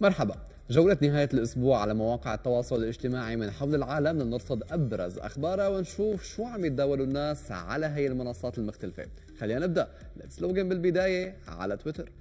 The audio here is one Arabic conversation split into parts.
مرحبا جولة نهاية الأسبوع على مواقع التواصل الاجتماعي من حول العالم لنرصد أبرز أخبارها ونشوف شو عم يتداولوا الناس على هي المنصات المختلفة خلينا نبدأ ليتس لوجن بالبداية على تويتر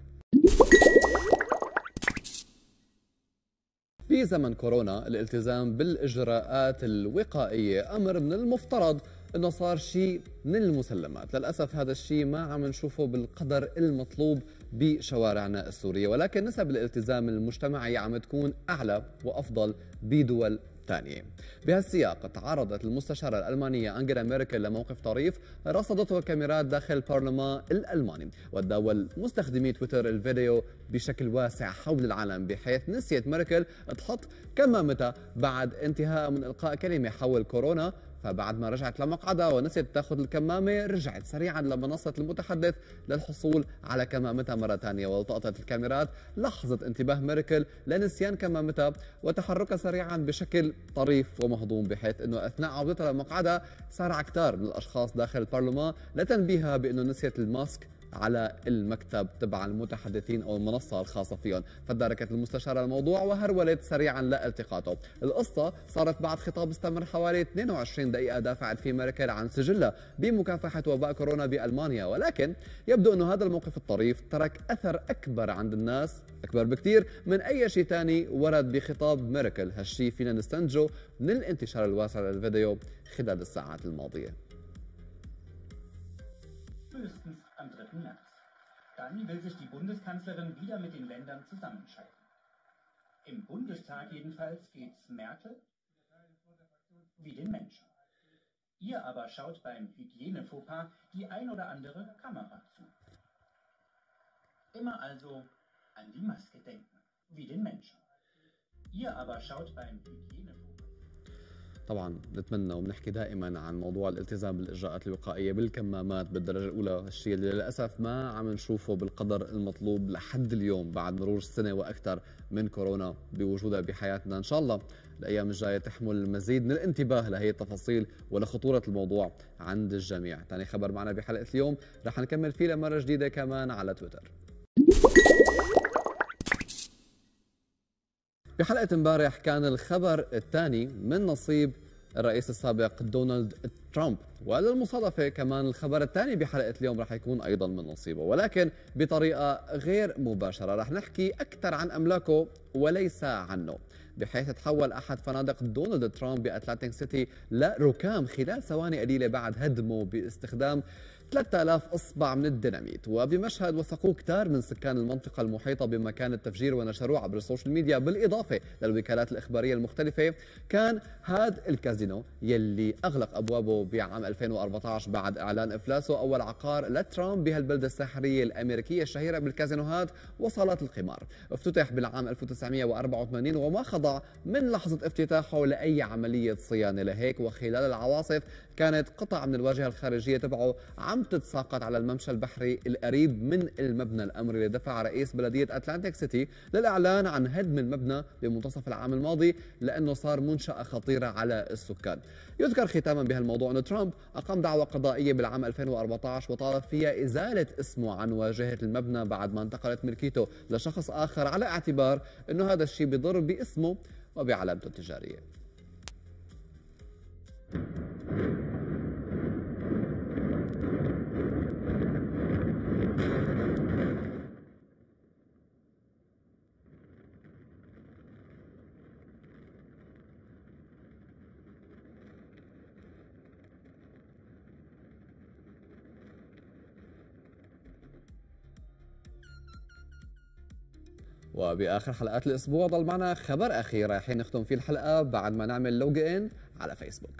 في زمن كورونا الالتزام بالإجراءات الوقائية أمر من المفترض انه صار شيء من المسلمات للاسف هذا الشيء ما عم نشوفه بالقدر المطلوب بشوارعنا السوريه ولكن نسب الالتزام المجتمعي عم تكون اعلى وافضل بدول ثانية. بهالسياق تعرضت المستشارة الألمانية أنجيلا ميركل لموقف طريف رصدته كاميرات داخل البرلمان الألماني وتداول مستخدمي تويتر الفيديو بشكل واسع حول العالم بحيث نسيت ميركل تحط كمامتها بعد انتهاء من إلقاء كلمة حول كورونا فبعد ما رجعت لمقعدها ونسيت تاخذ الكمامة رجعت سريعا لمنصة المتحدث للحصول على كمامتها مرة ثانية والتقطت الكاميرات لحظة انتباه ميركل لنسيان كمامتها وتحركها سريعا بشكل طريف ومهضوم بحيث انه اثناء عودتها لمقعدها سارع كتار من الاشخاص داخل البرلمان لتنبيهها بانه نسيت الماسك على المكتب تبع المتحدثين او المنصه الخاصه فيهم، فتداركت المستشاره الموضوع وهرولت سريعا لالتقاطه، القصه صارت بعد خطاب استمر حوالي 22 دقيقه دافعت فيه ميركل عن سجلها بمكافحه وباء كورونا بالمانيا، ولكن يبدو انه هذا الموقف الطريف ترك اثر اكبر عند الناس اكبر بكثير من اي شيء ثاني ورد بخطاب ميركل، هالشيء فينا نستنتجه من الانتشار الواسع للفيديو خلال الساعات الماضيه. März. Dann will sich die Bundeskanzlerin wieder mit den Ländern zusammenschalten. Im Bundestag jedenfalls geht's Merkel wie den Menschen. Ihr aber schaut beim Hygienefauxpas die ein oder andere Kamera zu. Immer also an die Maske denken, wie den Menschen. Ihr aber schaut beim Hygienefauxpas طبعا نتمنى وبنحكي دائما عن موضوع الالتزام بالاجراءات الوقائيه بالكمامات بالدرجه الاولى الشيء اللي للاسف ما عم نشوفه بالقدر المطلوب لحد اليوم بعد مرور سنه واكثر من كورونا بوجودها بحياتنا ان شاء الله الايام الجايه تحمل المزيد من الانتباه لهي التفاصيل ولخطوره الموضوع عند الجميع ثاني خبر معنا بحلقه اليوم رح نكمل فيه لمره جديده كمان على تويتر في حلقة امبارح كان الخبر الثاني من نصيب الرئيس السابق دونالد ترامب وللمصادفة كمان الخبر الثاني بحلقة اليوم رح يكون أيضا من نصيبه ولكن بطريقة غير مباشرة رح نحكي أكثر عن أملاكه وليس عنه بحيث تحول أحد فنادق دونالد ترامب بأتلانتيك سيتي لركام خلال ثواني قليلة بعد هدمه باستخدام 3000 إصبع من الديناميت وبمشهد وثقوه كتار من سكان المنطقة المحيطة بمكان التفجير ونشروه عبر السوشيال ميديا بالإضافة للوكالات الإخبارية المختلفة كان هذا الكازينو يلي أغلق أبوابه بيع عام 2014 بعد إعلان إفلاسه أول عقار لترامب بهالبلدة الساحرية الأمريكية الشهيرة بالكازينوهات وصالات القمار افتتح بالعام 1984 وما خضع من لحظة افتتاحه لأي عملية صيانة لهيك وخلال العواصف كانت قطع من الواجهة الخارجية تبعه عم تتساقط على الممشى البحري القريب من المبنى الأمري اللي دفع رئيس بلدية أتلانتيك سيتي للإعلان عن هدم المبنى بمنتصف العام الماضي لأنه صار منشأة خطيرة على السكان يذكر ختاما بهالموضوع دونالد ترامب أقام دعوى قضائية بالعام 2014 وطالب فيها إزالة اسمه عن واجهة المبنى بعد ما انتقلت ملكيته لشخص آخر على اعتبار أنه هذا الشيء بضر باسمه وبعلامته التجارية وبآخر حلقات الأسبوع ضل معنا خبر أخير رايحين نختم فيه الحلقة بعد ما نعمل لوج إن على فيسبوك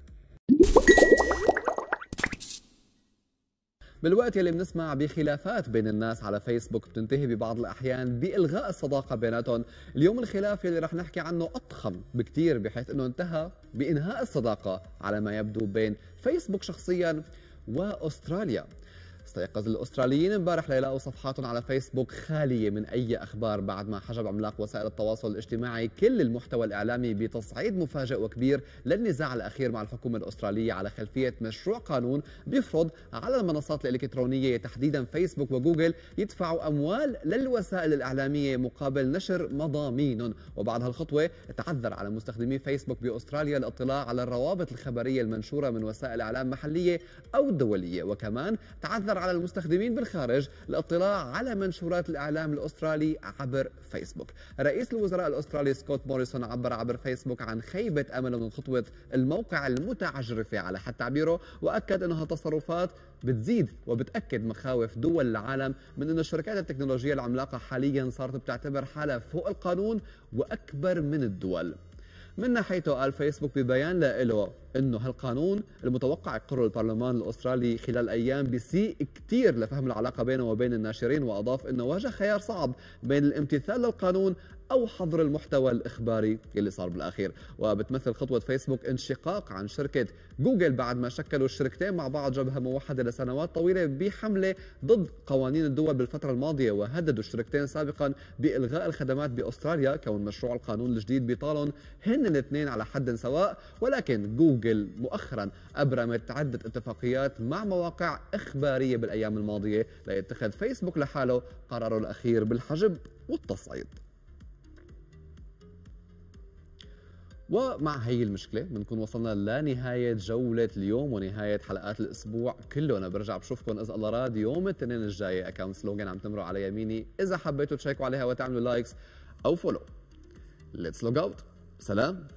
بالوقت يلي بنسمع بخلافات بين الناس على فيسبوك بتنتهي ببعض الأحيان بإلغاء الصداقة بيناتهم اليوم الخلاف يلي رح نحكي عنه أضخم بكثير بحيث أنه انتهى بإنهاء الصداقة على ما يبدو بين فيسبوك شخصيا وأستراليا استيقظ الأستراليين امبارح ليلاقوا صفحاتهم على فيسبوك خالية من أي أخبار بعد ما حجب عملاق وسائل التواصل الاجتماعي كل المحتوى الإعلامي بتصعيد مفاجئ وكبير للنزاع الأخير مع الحكومة الأسترالية على خلفية مشروع قانون بيفرض على المنصات الإلكترونية تحديدا فيسبوك وجوجل يدفعوا أموال للوسائل الإعلامية مقابل نشر مضامينهم وبعد هالخطوة تعذر على مستخدمي فيسبوك بأستراليا الاطلاع على الروابط الخبرية المنشورة من وسائل إعلام محلية أو دولية وكمان تعذر الحرص على المستخدمين بالخارج الاطلاع على منشورات الإعلام الأسترالي عبر فيسبوك رئيس الوزراء الأسترالي سكوت موريسون عبر عبر فيسبوك عن خيبة امل من خطوة الموقع المتعجرفة على حد تعبيره وأكد أنها تصرفات بتزيد وبتأكد مخاوف دول العالم من أن الشركات التكنولوجية العملاقة حاليا صارت بتعتبر حالها فوق القانون وأكبر من الدول من ناحيته قال فيسبوك ببيان له انه هالقانون المتوقع يقره البرلمان الاسترالي خلال ايام بيسيء كثير لفهم العلاقه بينه وبين الناشرين واضاف انه واجه خيار صعب بين الامتثال للقانون أو حظر المحتوى الإخباري اللي صار بالأخير وبتمثل خطوة فيسبوك انشقاق عن شركة جوجل بعد ما شكلوا الشركتين مع بعض جبهة موحدة لسنوات طويلة بحملة ضد قوانين الدول بالفترة الماضية وهددوا الشركتين سابقا بإلغاء الخدمات بأستراليا كون مشروع القانون الجديد بيطالن هن الاثنين على حد سواء ولكن جوجل مؤخرا أبرمت عدة اتفاقيات مع مواقع إخبارية بالأيام الماضية ليتخذ فيسبوك لحاله قراره الأخير بالحجب والتصعيد ومع هي المشكله بنكون وصلنا لنهايه جوله اليوم ونهايه حلقات الاسبوع كله انا برجع بشوفكم اذا الله راد يوم الاثنين الجاي اكونت سلوغان عم تمروا على يميني اذا حبيتوا تشيكوا عليها وتعملوا لايكس او فولو ليتس لوج اوت سلام